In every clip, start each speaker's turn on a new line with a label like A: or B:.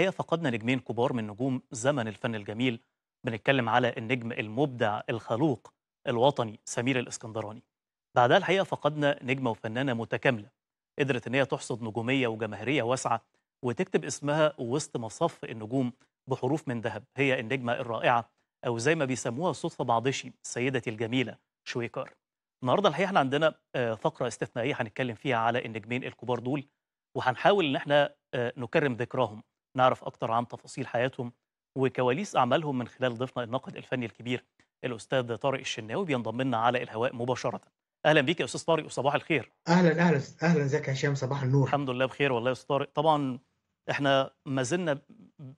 A: هي فقدنا نجمين كبار من نجوم زمن الفن الجميل بنتكلم على النجم المبدع الخلوق الوطني سمير الاسكندراني بعدها الحقيقه فقدنا نجمه وفنانه متكامله قدرت ان هي تحصد نجوميه وجماهيريه واسعه وتكتب اسمها وسط مصف النجوم بحروف من ذهب هي النجمه الرائعه او زي ما بيسموها صدفه بعضشي سيدتي الجميله شويكار النهارده الحقيقه احنا عندنا آه، فقره استثنائيه هنتكلم فيها على النجمين الكبار دول وهنحاول ان احنا آه، نكرم ذكراهم نعرف أكثر عن تفاصيل حياتهم وكواليس أعمالهم من خلال ضيفنا الناقد الفني الكبير الأستاذ طارق الشناوي بينضم لنا على الهواء مباشرة اهلا بيك يا استاذ طارق وصباح الخير
B: اهلا اهلا اهلا زك يا هشام صباح النور
A: الحمد لله بخير والله يا استاذ طارق طبعا احنا ما زلنا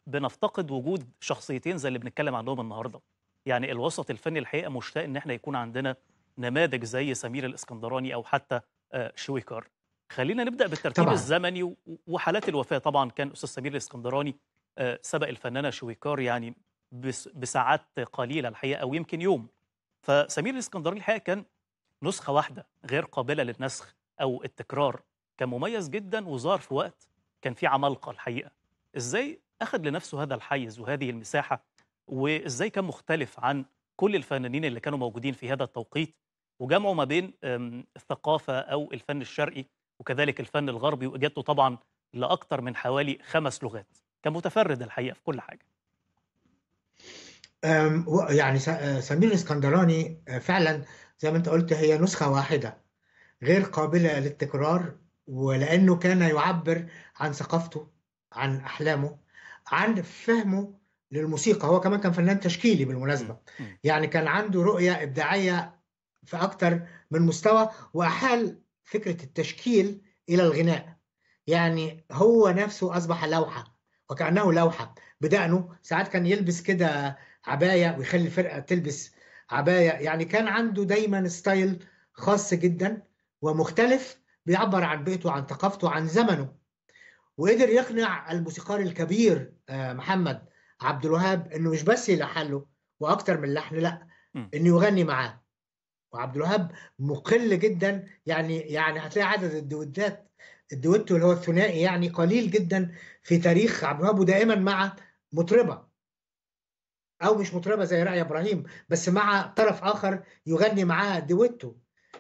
A: بنفتقد وجود شخصيتين زي اللي بنتكلم عنهم النهارده يعني الوسط الفني الحقيقه مشتاق ان احنا يكون عندنا نماذج زي سمير الاسكندراني او حتى آه، شويكار خلينا نبدا بالترتيب طبعا. الزمني وحالات الوفاه طبعا كان استاذ سمير الاسكندراني آه، سبق الفنانه شويكار يعني بساعات قليله الحقيقه او يمكن يوم فسمير الاسكندراني الحقيقه كان نسخه واحده غير قابله للنسخ او التكرار كان مميز جدا وظهر في وقت كان في عمالقه الحقيقه ازاي اخذ لنفسه هذا الحيز وهذه المساحه وازاي كان مختلف عن كل الفنانين اللي كانوا موجودين في هذا التوقيت وجمعوا ما بين الثقافه او الفن الشرقي وكذلك الفن الغربي واجادته طبعا لاكثر من حوالي خمس لغات كان متفرد الحقيقه في كل حاجه
B: يعني آه، سمير الاسكندراني آه، فعلا زي ما انت قلت هي نسخه واحده غير قابله للتكرار ولانه كان يعبر عن ثقافته عن احلامه عن فهمه للموسيقى هو كمان كان فنان تشكيلي بالمناسبه يعني كان عنده رؤيه ابداعيه في اكتر من مستوى واحال فكرة التشكيل إلى الغناء يعني هو نفسه أصبح لوحة وكأنه لوحة بدقنه ساعات كان يلبس كده عباية ويخلي الفرقة تلبس عباية يعني كان عنده دايما ستايل خاص جدا ومختلف بيعبر عن بيئته عن ثقافته عن زمنه وقدر يقنع الموسيقار الكبير آه، محمد عبد الوهاب انه مش بس يلحن له واكتر من لحن لا انه يغني معاه وعبد الوهاب مقل جدا يعني يعني هتلاقي عدد الدويتات الدويتو اللي هو الثنائي يعني قليل جدا في تاريخ عبد الوهاب ودائما مع مطربه او مش مطربه زي رأي ابراهيم بس مع طرف اخر يغني معاه دويتو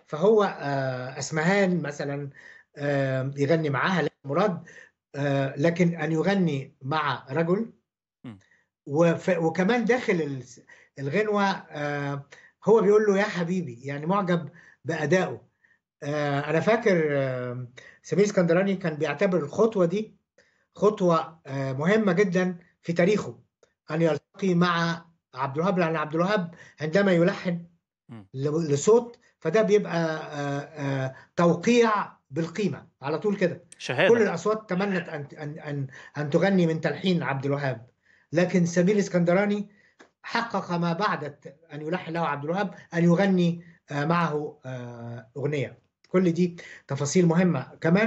B: فهو آه، اسمهان مثلا آه، يغني معاها مراد آه، لكن ان يغني مع رجل وكمان داخل الغنوه هو بيقول له يا حبيبي يعني معجب بادائه آه انا فاكر آه سمير اسكندراني كان بيعتبر الخطوه دي خطوه آه مهمه جدا في تاريخه ان يلتقي مع عبد الوهاب لان عبد الوهاب عندما يلحن لصوت فده بيبقى آه، آه، توقيع بالقيمه على طول كده شهادة. كل الاصوات تمنت ان ان, أن تغني من تلحين عبد الوهاب لكن سمير اسكندراني حقق ما بعد أن يلحن له عبد الوهاب أن يغني آه، معه آه، أغنية كل دي تفاصيل مهمة كمان